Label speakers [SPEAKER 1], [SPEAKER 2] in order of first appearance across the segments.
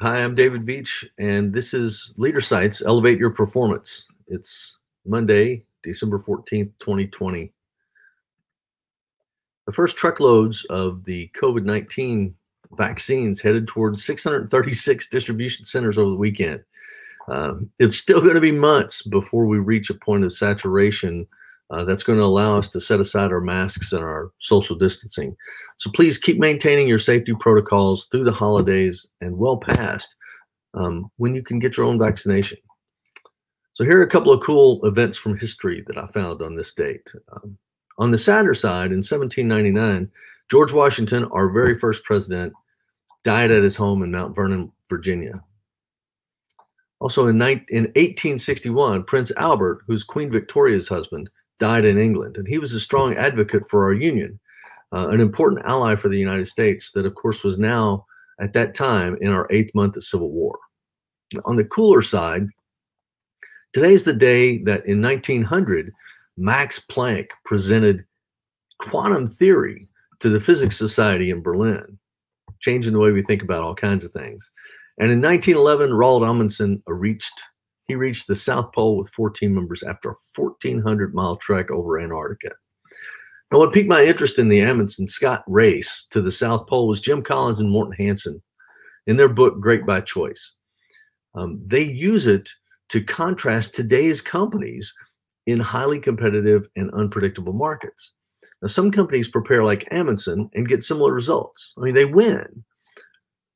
[SPEAKER 1] Hi, I'm David Beach, and this is Leader Sites Elevate Your Performance. It's Monday, December 14th, 2020. The first truckloads of the COVID 19 vaccines headed toward 636 distribution centers over the weekend. Uh, it's still going to be months before we reach a point of saturation uh, that's going to allow us to set aside our masks and our social distancing. So please keep maintaining your safety protocols through the holidays and well past um, when you can get your own vaccination. So here are a couple of cool events from history that I found on this date. Um, on the sadder side, in 1799, George Washington, our very first president, died at his home in Mount Vernon, Virginia. Also in, in 1861, Prince Albert, who's Queen Victoria's husband, died in England, and he was a strong advocate for our union, uh, an important ally for the United States that, of course, was now at that time in our eighth month of civil war. On the cooler side, today is the day that in 1900, Max Planck presented quantum theory to the Physics Society in Berlin, changing the way we think about all kinds of things. And in 1911, Roald Amundsen reached he reached the South Pole with 14 members after a 1,400 mile trek over Antarctica. Now, what piqued my interest in the Amundsen Scott race to the South Pole was Jim Collins and Morton Hansen in their book, Great by Choice. Um, they use it to contrast today's companies in highly competitive and unpredictable markets. Now, some companies prepare like Amundsen and get similar results. I mean, they win.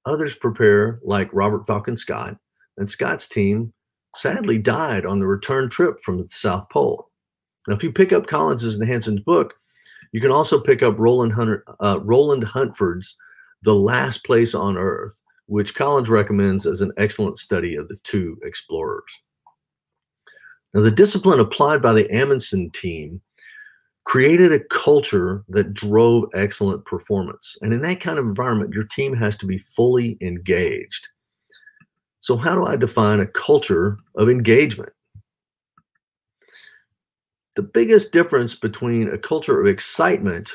[SPEAKER 1] Others prepare like Robert Falcon Scott, and Scott's team sadly died on the return trip from the South Pole. Now, if you pick up Collins's and Hanson's book, you can also pick up Roland, Hunter, uh, Roland Huntford's The Last Place on Earth, which Collins recommends as an excellent study of the two explorers. Now, the discipline applied by the Amundsen team created a culture that drove excellent performance. And in that kind of environment, your team has to be fully engaged. So, how do I define a culture of engagement? The biggest difference between a culture of excitement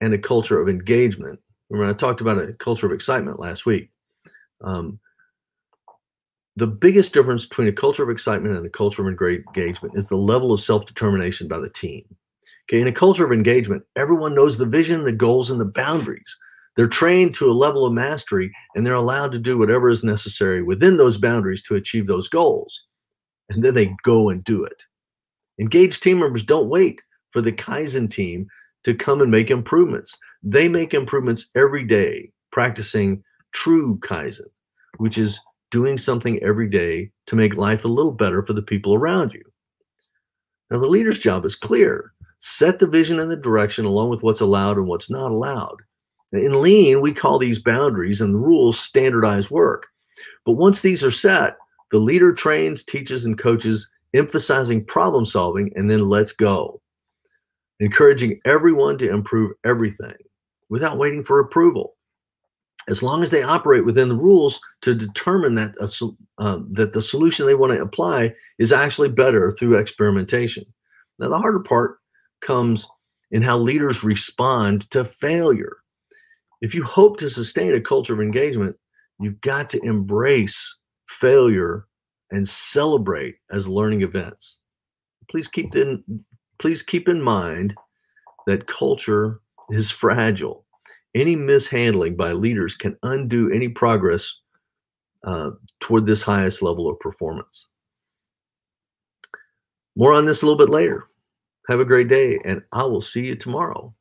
[SPEAKER 1] and a culture of engagement. Remember, I talked about a culture of excitement last week. Um, the biggest difference between a culture of excitement and a culture of engagement is the level of self determination by the team. Okay, in a culture of engagement, everyone knows the vision, the goals, and the boundaries. They're trained to a level of mastery and they're allowed to do whatever is necessary within those boundaries to achieve those goals. And then they go and do it. Engaged team members don't wait for the Kaizen team to come and make improvements. They make improvements every day, practicing true Kaizen, which is doing something every day to make life a little better for the people around you. Now, the leader's job is clear set the vision and the direction along with what's allowed and what's not allowed. In lean, we call these boundaries and the rules standardized work. But once these are set, the leader trains, teaches, and coaches, emphasizing problem solving and then lets go, encouraging everyone to improve everything without waiting for approval. As long as they operate within the rules to determine that, a, um, that the solution they want to apply is actually better through experimentation. Now, the harder part comes in how leaders respond to failure if you hope to sustain a culture of engagement, you've got to embrace failure and celebrate as learning events. Please keep in, please keep in mind that culture is fragile. Any mishandling by leaders can undo any progress uh, toward this highest level of performance. More on this a little bit later. Have a great day, and I will see you tomorrow.